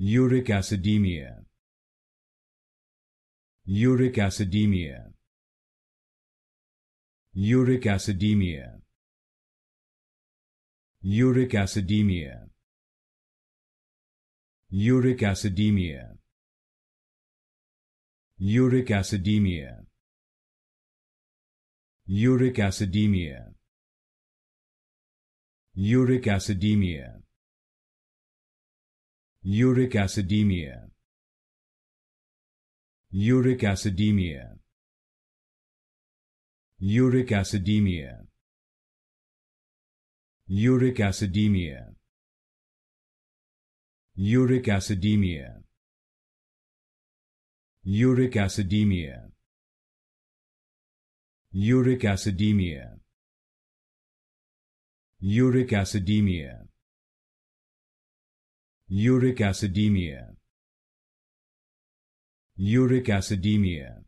Uric acidemia. Uric acidemia. Uric acidemia. Uric acidemia. Uric acidemia. Uric acidemia. Uric acidemia. Uric acidemia. Uric acidemia. Uric acidemia. Uric acidemia. Uric acidemia. Uric acidemia. Uric acidemia. Uric acidemia. Uric acidemia. Uric acidemia Uric acidemia